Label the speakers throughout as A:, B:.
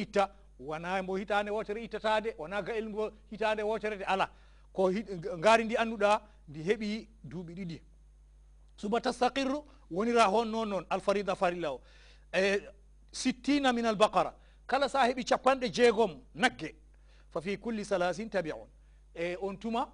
A: itta wana mo hitande wotere ittatade wana ga elmo hitande woterede ala ko ngari ndi annduɗa ndi hebi dubi didi suba tasaqir woni ra hon non non al farida farilaw e 60 min al baqara kala sahibi chapande capanɗe jeegom nagge fa fi kulli salasin tabi'un on e on tuma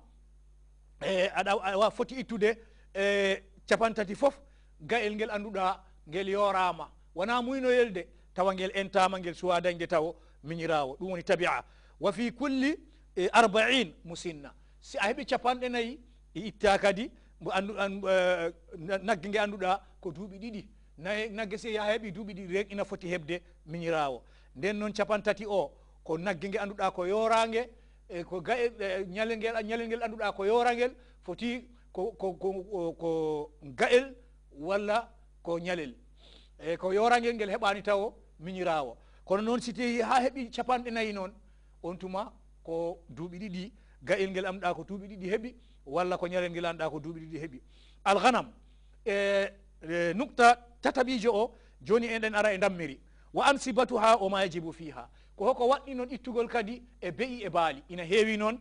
A: e ada wa foti itude e chapantati fof ga'el ngel annduɗa ngel yorama wana muynoyel yelde tawangel ngel entama ngel suwa dañde taw miñirawo ɗum woni tabia wa fi kulli e arbain musinna si a heeɓi capanɗe nayyi e itta kadi mo andu an nagge nge annduɗa ko duuɓi ɗiɗi nagge si yaha heeɓi duuɓi ɗiɗi rek ina foti heɓde miñirawo nden noon capan tati o ko nagge nge annduɗa ko yorange e ko ga ñalel ngel ñalel ngel annduɗa ko yorangel foti ko ko ko ga'el walla ko ñalel e ko yorangel ngel heɓani taw miñiraawo kono noon si tawi ha heɓi capanɗe nayi noon on tuma ko duuɓi ɗiɗi gayel ngel amɗa ko duuɓi ɗiɗi heɓi walla ko ñalel ngel anɗa ko duuɓi ɗiɗi heɓi alhanam e, e nukta tataɓijo o joni enɗen ara e dammiri wa ansibatu ha o majibu fi ha ko hoko waɗɗi noon ittugol kadi e beyi e baali ina heewi noon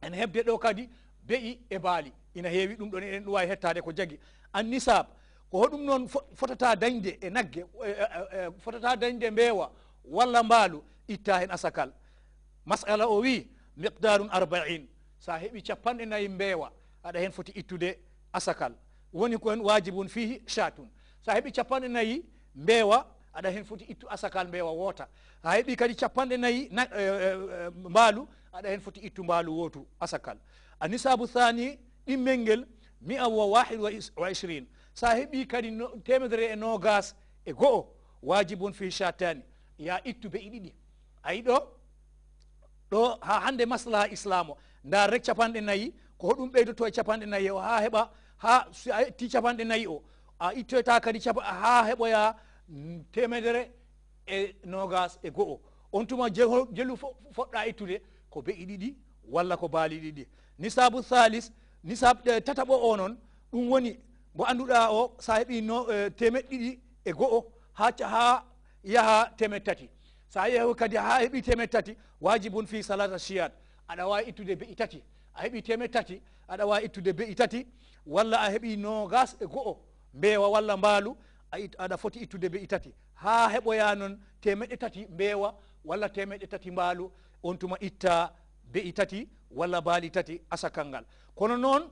A: en heɓde ɗo kadi beyi e baali ina heewi ɗum ɗon eɗen ɗum wawi hettade ko jagi annisab ko hoɗum noon fotata dañde e nagge fotata dañde mbeewa walla mbaalu itta heen asakal masala o wi miqdarun arbain sa heɓi capanɗe nayi mbeewa aɗa heen foti ittude asakal woni ko hen wajibun fihi chatun sa heɓi capanɗe nayi mbeewa aɗa heen foti ittu asakal mbeewa woota ha heɓi kadi capanɗe nayi mbaalu aɗa heen foti ittu mbaalu wootu asakal a nisabu thani ɗimmel ngel mi'a wa wahid wa isrine sa heeɓi kadi temedere e nogas e go'o wajibun fi chatani ya ittube e ɗiɗi ayi ɗo ɗo ha hande maslaha islam o nda rek capanɗe nayyi ko hoɗum ɓeydoto e capanɗe nayyi o ha heɓa ha ti capanɗe nayyi o a ittoyta kadi ha heɓoya mm, temedere e nogas e go'o on tuma jellu foɗɗa ittude ko be i ɗiɗi walla ko baali ɗiɗi nisabu thalis nisab eh, tataɓo o noon ɗum woni mo annduɗa o sa heeɓi no e, temet ɗiɗi e go'o ha ha yaha temet tati sa yeehi kadi ha heeɓi temet tati wajibun fi salata chiyan aɗa wawi ittude be'i tati a heeɓi temet tati aɗa wawi ittude be'i tati walla a heeɓi nogas e go'o mbewa walla mbaalu aɗa foti ittude be'i tati ha heɓoya noon temeɗe tati mbewa walla temeɗe tati mbaalu on tuma itta be'i tati walla baali tati asakal ngal kono noon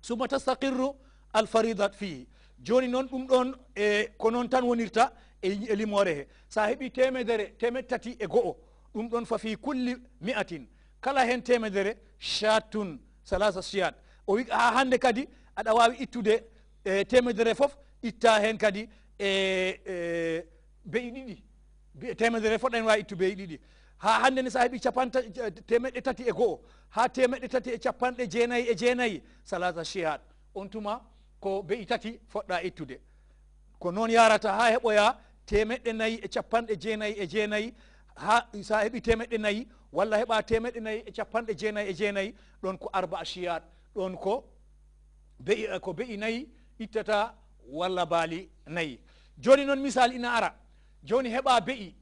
A: summa tastakirru alfarida fi joni non ɗum ɗon e ko noon tan wonirta e limore he sa heeɓi temedere temed tati e go'o ɗum ɗon fa fi kulli mi'atin kala hen temedere shatun salasa siyat o wi ha hande kadi aɗa wawi ittude e temedere foof itta hen kadi e beyi ɗiɗi temedere foof ɗen wawi ittu beyi ɗiɗi ha hande ne sa heeɓi capanta tati e go'o ha temeɗɗe tati e capanɗe jeenayyi e jeenayyi salasa siyat on tuma ko beyi tati foɗɗa ittude ko noon yarata ha heɓoya temeɗɗe nayyi e capanɗe jeenayyi e jeenayyi ha sa heɓi temeɗɗe nayyi walla heɓa temeɗɗe nayyi e capanɗe jeenayyi e jeenayyi ɗon ko arba a chiyat ɗon ko be ko beyi nayyi ittata walla baali nayyi joni noon misal ina ara joni heɓa beyi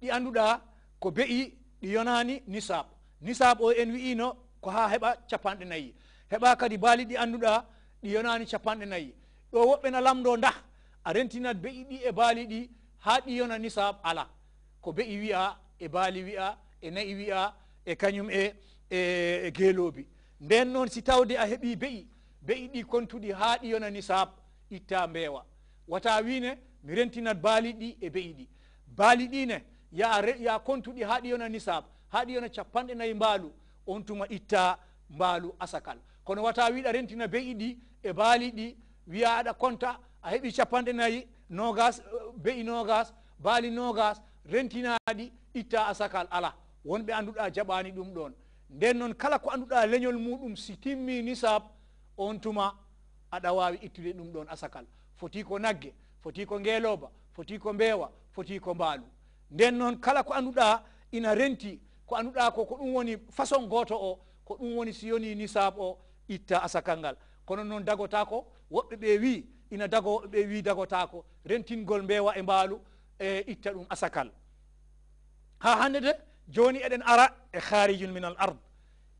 A: ɗi anduɗa ko beyi ɗi yonani nisab nisab o en wiino ko ha heɓa capanɗe nayyi heɓa kadi baali ɗi anduɗa ɗiyonani capanɗe nayyi ɗo woɓɓe na lamɗo da a rentinat beyi ɗi e baali ɗi ha ɗiyona nisab ala ko beyi wiya e baali wiya e nayi wiya e kañum e, e e geeloobi nden noon si tawde a heɓi beyi beyi ɗi contuɗi ha ɗiyona nisab itta mbeewa wata wiine mi rentinat baali ɗi e beyi ɗi baali ɗine ya ya contuɗi ha ɗiyona nisab ha ɗiyona capanɗe nayyi mbaalu on tuma itta mbaalu asakal kono wata wiɗa rentina be ɗi e baali ɗi wiya aɗa konta a heeɓi capanɗe nayi nogas eh, be'i nogas baali nogas rentinaɗi itta asakal ala wonɓe anduɗa jaɓani ɗum ɗon nden noon kala ko anduɗa leñol muɗum si timmi nisab on tuma aɗa wawi ittude ɗum ɗon asakal foti ko nagge foti ko ngeloba foti ko mbewa foti ko mbaalu nden noon kala ko anduɗa ina renti ko anduɗa ko ko ɗum woni façon goto o ko ɗum woni si yoni nisab o itta asakal ngal kono noon dagotako woɓɓe ɓe wi ina dago woɓɓe ɓe wi dagotako rentingol mbewa e mbaalu e itta ɗum asakal ha hande de joni eɗen ara e harijun min al ard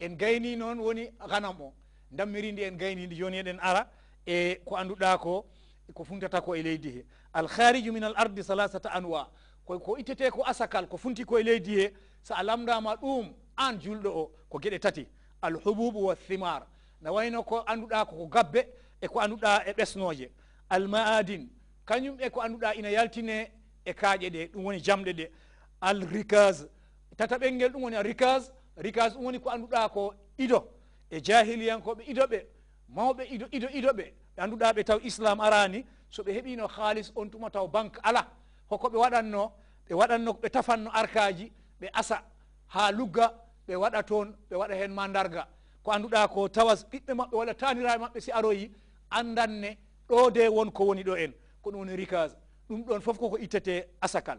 A: en gayni noon woni ganam o dammirindi en gaynidi joni eɗen ara e ko anduɗa ko ko funtata ko e leydi he al hariju min al ardi salasata anwa ko ittete ko asakal ko funti ko e leydi he sa a lamdama ɗum an julɗo o ko gueɗe tati al hububu wa thimar na wayno ko annduɗa koko gabbe eko annduɗa e ɓesnoje almaadin kañum e ko annduɗa ina yaltine e kaaƴe ɗe ɗum woni jamɗe ɗe alricas tata ɓen ngel ɗum woni ricas ricas ɗum woni ko annduɗa ko ido e jahiliyankoɓe idoɓe mawɓe ido ido idoɓe ɓe annduɗa ɓe taw islam arani soɓe heeɓino haalis on tuma taw banque ala hokkoɓe waɗanno ɓe waɗanno ɓe tafanno arkaji ɓe asa ha lugga ɓe waɗa toon ɓe waɗa hen mandarga ko annduɗa ko tawas ɓiɓɓe maɓɓe walla taniraɓe maɓɓe si aroyi andanne ɗo de wonko woni ɗo en ko ɗum woni rikage ɗum ɗon fof koko ittete asakal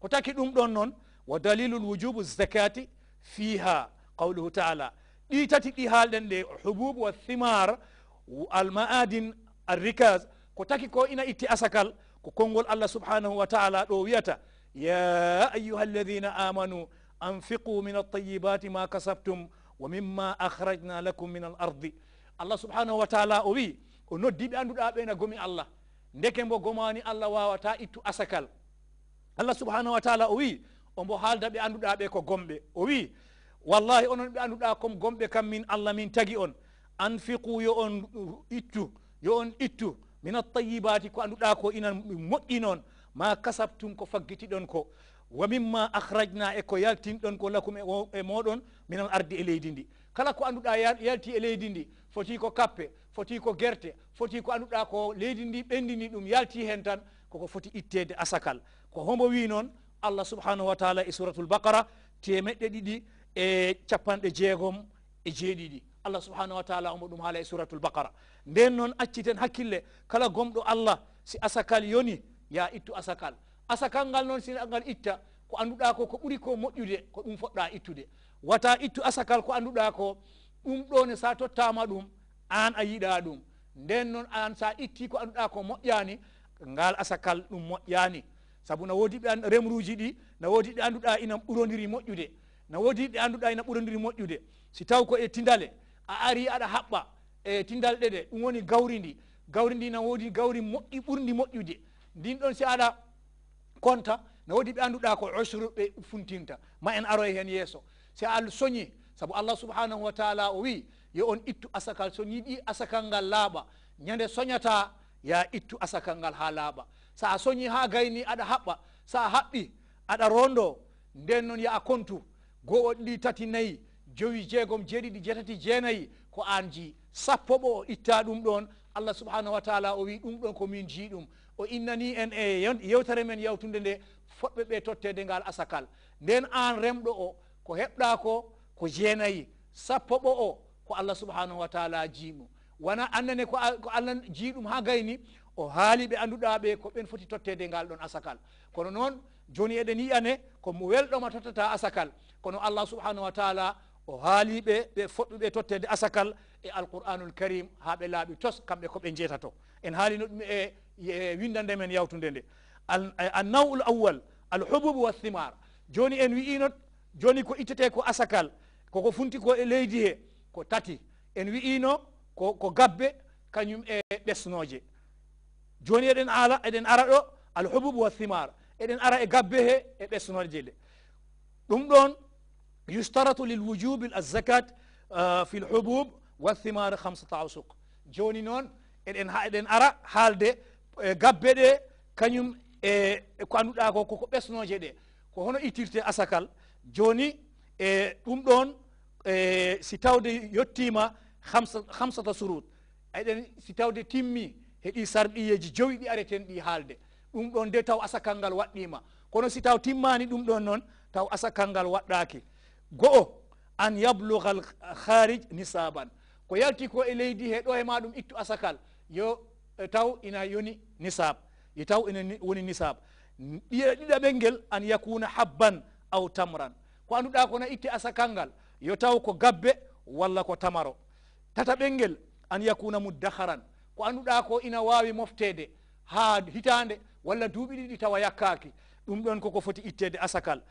A: ko taki ɗum ɗon noon wa dalilul wujubu zakati fiha qawluhu taala ɗi tati ɗi haalɗen ɗe hubub wa thimar almaadin arrikaz ko taki ko ina itti asakal ko konngol allah subhanahu wa taala ɗo wiyata ya ayuha alladina amanu anfiqu min altayibati ma kasabtum ومما أخرجنا لكم من الأرض الله سبحانه وتعالى أبي أنه دي بأنه دابين الله نكن بو قماني الله واتا إتو أسكال الله سبحانه وتعالى أبي أنه حال دابي أنه دابي كو قومي أبي والله أنه بي أنه دابي كم كم من الله من تجي أن أنفقوا يؤن إتو يؤن إتو من الطيبات كو أنه دابي كو إنا مؤينون ما كسبتم كو فقيت دون كو wa mimma ahrajna e ko yaltin ɗon ko lakum e, e moɗon minan ardi e leydi ndi kala ko annduɗa yalti e leydi ndi fotii ko kappe fotii ko guerte fotii ko annduɗa ko leydi ndi ɓendini ɗum yalti hen tan koko foti ittede asakal ko hombo wi noon allah subhanahu wa taala e suratul bakara temeɗɗe ɗiɗi e capanɗe jeegom e jeeɗiɗi allah subhanahu wa taala omo ɗum haala e suratul bakara nden noon acciten hakkille kala gomɗo allah si asakal yoni ya ittu asakal asakalngal noon sinagal itta ko annduɗa ko ko ɓuri ko moƴƴude ko ɗum foɗɗa ittude wata ittu asakal ko annduɗa ko ɗum ɗone sa tottama ɗum an a yiɗa ɗum nden noon an sa itti ko annduɗa ko moƴƴani ngal asakal ɗum moƴƴani saabu na woodi ɓe remruji ɗi na woodi ɗe annduɗa ina ɓurodiri moƴƴude na woodi ɗe annduɗa ina ɓurodiri moƴƴude si taw ko e tindale a ari aɗa haɓɓa e tindal ɗe ɗe ɗum woni gawri ndi gawri ndi na woodi gawri moƴƴi ɓurdi moƴƴude ndin ɗon si aɗa compta ne waɗi ɓe annduɗa ko osru ɓe funtinta ma en aroye heen yeeso si a soñi saabu allah subhanahu wa taala o wii yo on ittu asakal so yiɗi asakal ngal laaɓa ñande soñata ya ittu asakal ngal ha laaɓa sa a soñi ha gayni aɗa haɓɓa sa a haɓɓi aɗa rondo nden noon yaa comptu go o ɗi tati nayyi jowi jeegom jeeɗiɗi jeetati jeenayi ko an ji sappo ɓo o itta ɗum ɗon allah subhanahu wa taala o wi ɗum ɗon komin jii ɗum o innani en e yewtere men yawtude nde foɗɓe ɓe tottede ngal asakal nden an remɗo o ko heɓɗa ko ko jeenayi sappo ɓo o ko allah subhanahu wa taala jiimo wona annane ko allah jii ɗum ha gayni o haali ɓe annduɗa ɓe ko ɓen foti tottede ngal ɗon asakal kono noon joni eɗen yiyane komo welɗoma tottata asakal kono allah subhanahu wa taala o haali ɓe ɓe foɗɓeɓe tottede asakal e alqur'anul karim ha ɓe laaɓi tos kamɓe koɓe jeeta to en haalino ɗum e windande men yawtude nde annawul awwal alhububu wathimar joni en wi'ino joni ko ittete ko asakal koko funti ko e leydi he ko tati en wi'ino ko ko gabbe kañum e ɓesnoje joni eɗen ala eɗen ara ɗo alhububu wathimar eɗen ara e gabbe he e ɓesnoje ɗe ɗum ɗon yustaratu lilwujubi alzakat fi lhubub والثمار خمسة أوسق جوني نون إن إن أرى حال دي قبّي دي كنيم ko annduɗa ko koko ɓesnoje ɗe ko hono ittirte asakal joni e ɗum ɗon e si tawde yettima hamsata surut eɗen si tawde timmi heɗi sarɗiyeji joyi ɗi areten ɗi haalde ɗum ɗon de taw asakal ngal waɗɗima kono si taw timmani ɗum ɗon noon taw asakal ngal waɗɗaki go'o an yabluga al kharij nisaban ko yalti ko e leydi he ɗo e ma ɗum ittu asakal yo taw ina yoni nisab yo taw ina woni nisab ɗiya ɗiɗaɓel ngel an yakuna habban aw tamran ko annduɗa kono itti asakal ngal yo taw ko gabbe walla ko tamaro tataɓel ngel an yakuna muddaharan ko annduɗa ko ina wawi moftede ha hitande walla duuɓi ɗiɗi tawa yakkaki ɗum ɗon koko foti ittede asakal